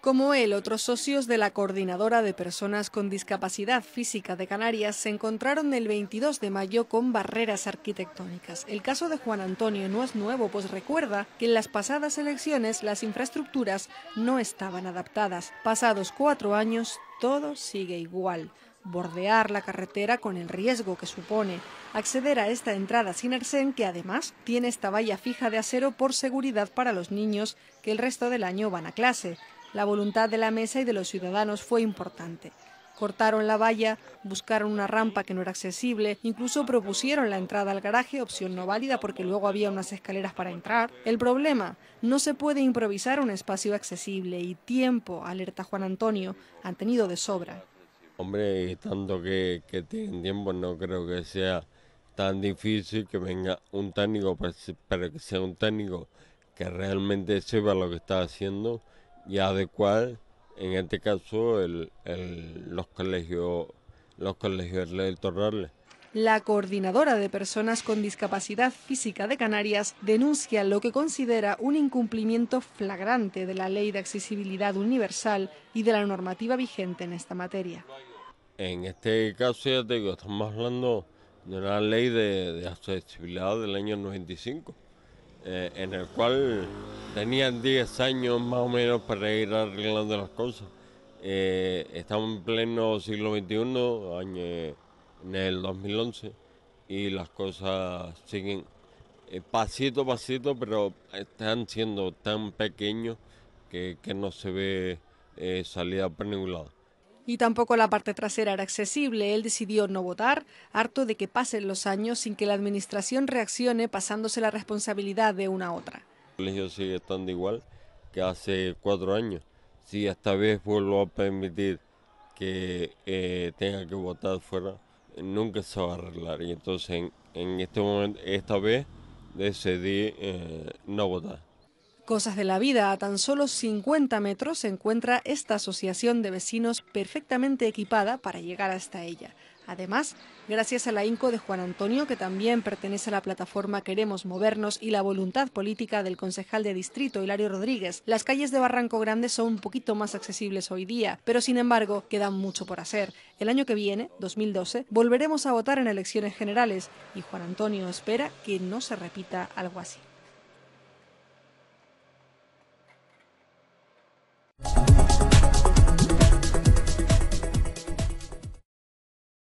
como él, otros socios de la Coordinadora de Personas con Discapacidad Física de Canarias se encontraron el 22 de mayo con barreras arquitectónicas. El caso de Juan Antonio no es nuevo, pues recuerda que en las pasadas elecciones las infraestructuras no estaban adaptadas. Pasados cuatro años, todo sigue igual. Bordear la carretera con el riesgo que supone. Acceder a esta entrada sin arsén, que además tiene esta valla fija de acero por seguridad para los niños que el resto del año van a clase. La voluntad de la mesa y de los ciudadanos fue importante. Cortaron la valla, buscaron una rampa que no era accesible, incluso propusieron la entrada al garaje, opción no válida porque luego había unas escaleras para entrar. El problema, no se puede improvisar un espacio accesible y tiempo, alerta Juan Antonio, han tenido de sobra. Hombre, tanto que, que tienen tiempo, no creo que sea tan difícil que venga un técnico, pues, pero que sea un técnico que realmente sepa lo que está haciendo y adecuar, en este caso, los colegios los colegios electorales. La coordinadora de personas con discapacidad física de Canarias denuncia lo que considera un incumplimiento flagrante de la Ley de Accesibilidad Universal y de la normativa vigente en esta materia. En este caso, ya te digo, estamos hablando de una ley de accesibilidad del año 95. Eh, en el cual tenían 10 años más o menos para ir arreglando las cosas. Eh, estamos en pleno siglo XXI, año, en el 2011, y las cosas siguen eh, pasito a pasito, pero están siendo tan pequeños que, no se ve salida por ningún lado y tampoco la parte trasera era accesible. Él decidió no votar, harto de que pasen los años sin que la administración reaccione pasándose la responsabilidad de una a otra. El colegio sigue estando igual que hace cuatro años. Si esta vez vuelvo a permitir que eh, tenga que votar fuera, nunca se va a arreglar. Y entonces en, este momento, esta vez decidí eh, no votar. Cosas de la vida, a tan solo 50 metros se encuentra esta asociación de vecinos perfectamente equipada para llegar hasta ella. Además, gracias a la INCO de Juan Antonio, que también pertenece a la plataforma Queremos Movernos y la voluntad política del concejal de distrito Hilario Rodríguez, las calles de Barranco Grande son un poquito más accesibles hoy día, pero sin embargo queda mucho por hacer. El año que viene, 2012, volveremos a votar en elecciones generales y Juan Antonio espera que no se repita algo así.